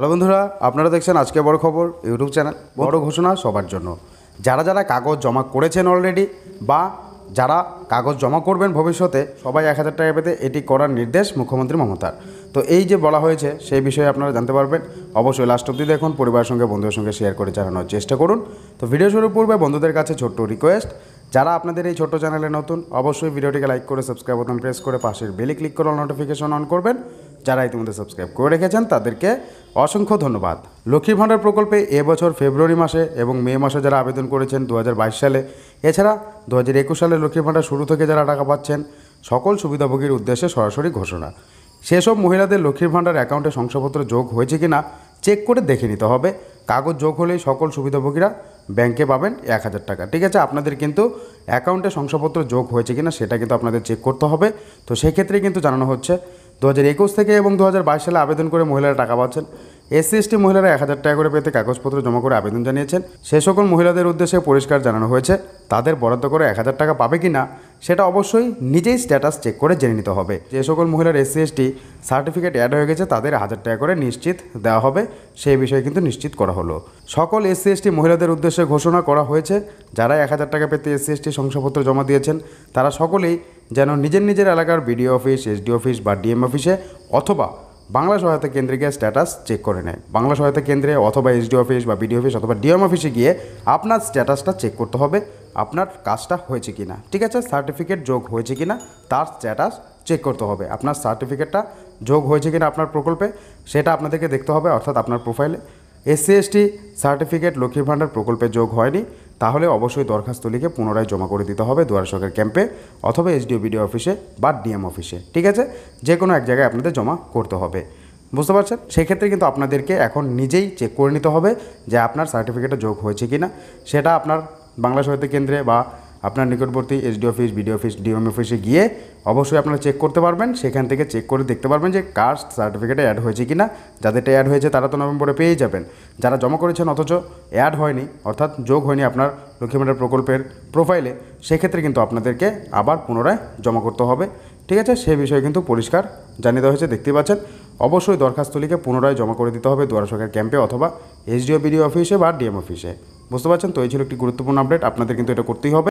hello বন্ধুরা আপনারা দেখছেন আজকে বড় খবর ইউটিউব চ্যানেল বড় ঘোষণা সবার জন্য যারা যারা কাগজ জমা করেছেন অলরেডি বা যারা কাগজ জমা করবেন ভবিষ্যতে সবাই এক হাজার টাকা পেতে এটি করার নির্দেশ মুখ্যমন্ত্রী মমতার তো এই যে বলা হয়েছে সেই বিষয়ে আপনারা জানতে পারবেন অবশ্যই লাস্ট অব্দি দেখুন পরিবারের সঙ্গে বন্ধুদের সঙ্গে শেয়ার করে জানানোর চেষ্টা করুন তো ভিডিও শুরু পূর্বে বন্ধুদের কাছে ছোট্ট রিকোয়েস্ট যারা আপনাদের এই ছোট্ট চ্যানেলে নতুন অবশ্যই ভিডিওটিকে লাইক করে সাবস্ক্রাইব বাটন প্রেস করে পাশের বেলে ক্লিক করে নোটিফিকেশন অন করবেন যারা ইতিমধ্যে সাবস্ক্রাইব করে রেখেছেন তাদেরকে অসংখ্য ধন্যবাদ লক্ষ্মী ভাণ্ডার প্রকল্পে এবছর ফেব্রুয়ারি মাসে এবং মে মাসে যারা আবেদন করেছেন দু সালে এছাড়া দু হাজার একুশ সালে লক্ষ্মী ভাণ্ডার শুরু থেকে যারা টাকা পাচ্ছেন সকল সুবিধাভোগীর উদ্দেশ্যে সরাসরি ঘোষণা সেসব মহিলাদের লক্ষ্মীর ভাণ্ডার অ্যাকাউন্টে শংসাপত্র যোগ হয়েছে কি না চেক করে দেখে নিতে হবে কাগজ যোগ হলেই সকল সুবিধাভোগীরা ব্যাংকে পাবেন এক হাজার টাকা ঠিক আছে আপনাদের কিন্তু অ্যাকাউন্টে শংসাপত্র যোগ হয়েছে কিনা সেটা কিন্তু আপনাদের চেক করতে হবে তো সেক্ষেত্রে কিন্তু জানানো হচ্ছে দু থেকে এবং দু সালে আবেদন করে মহিলারা টাকা পাচ্ছেন এসসি এসটি মহিলারা এক হাজার টাকা করে পেতে কাগজপত্র জমা করে আবেদন জানিয়েছেন সে সকল মহিলাদের উদ্দেশ্যে পরিষ্কার জানানো হয়েছে তাদের বরাদ্দ করে এক হাজার টাকা পাবে কি না সেটা অবশ্যই নিজেই স্ট্যাটাস চেক করে জেনে নিতে হবে যে সকল মহিলার এসসি এসটি সার্টিফিকেট অ্যাড হয়ে গেছে তাদের হাজার টাকা করে নিশ্চিত দেওয়া হবে সেই বিষয়ে কিন্তু নিশ্চিত করা হলো সকল এসসি এসটি মহিলাদের উদ্দেশ্যে ঘোষণা করা হয়েছে যারা এক হাজার টাকা পেতে এসসি এসটি শংসাপত্র জমা দিয়েছেন তারা সকলেই যেন নিজের নিজের এলাকার বিডিও অফিস এসডি অফিস বা ডিএম অফিসে অথবা বাংলা সহায়তা কেন্দ্রে গিয়ে স্ট্যাটাস চেক করে নেয় বাংলা সহায়তা কেন্দ্রে অথবা এসডি অফিস বা বিডি অফিস অথবা ডিএম অফিসে গিয়ে আপনার স্ট্যাটাসটা চেক করতে হবে আপনার কাজটা হয়েছে কি না ঠিক আছে সার্টিফিকেট যোগ হয়েছে কি না তার স্ট্যাটাস চেক করতে হবে আপনার সার্টিফিকেটটা যোগ হয়েছে কি না আপনার প্রকল্পে সেটা আপনাদেরকে দেখতে হবে অর্থাৎ আপনার প্রোফাইলে এসসি এসটি সার্টিফিকেট লক্ষ্মীর ভাণ্ডার প্রকল্পে যোগ হয়নি তাহলে অবশ্যই দরখাস্ত লিখে পুনরায় জমা করে দিতে হবে দুয়ার সরকার ক্যাম্পে অথবা এসডিও বিডিও অফিসে বা ডিএম অফিসে ঠিক আছে যে কোনো এক জায়গায় আপনাদের জমা করতে হবে বুঝতে পারছেন সেক্ষেত্রে কিন্তু আপনাদেরকে এখন নিজেই চেক করে নিতে হবে যে আপনার সার্টিফিকেটটা যোগ হয়েছে কি না সেটা আপনার বাংলা সাহিত্য কেন্দ্রে বা আপনার নিকটবর্তী SD office BD office DM অফিসে গিয়ে অবশ্যই আপনারা চেক করতে পারবেন সেখান থেকে চেক করে দেখতে পারবেন যে কাস্ট সার্টিফিকেটে অ্যাড হয়েছে কি না যাদেরটা অ্যাড হয়েছে তারা তো নভেম্বরে পেয়ে যাবেন যারা জমা করেছেন অথচ অ্যাড হয়নি অর্থাৎ যোগ হয়নি আপনার লক্ষ্মীমেটার প্রকল্পের প্রোফাইলে সেক্ষেত্রে কিন্তু আপনাদেরকে আবার পুনরায় জমা করতে হবে ঠিক আছে সে বিষয়ে কিন্তু পরিষ্কার জানিয়ে দেওয়া হয়েছে দেখতে পাচ্ছেন অবশ্যই দরখাস্তলিকে পুনরায় জমা করে দিতে হবে দুয়ারা সরকার ক্যাম্পে অথবা এসডিও বিডিও অফিসে বা ডিএম অফিসে বুঝতে পারছেন তো এই ছিল একটি গুরুত্বপূর্ণ আপডেট আপনাদের কিন্তু এটা করতেই হবে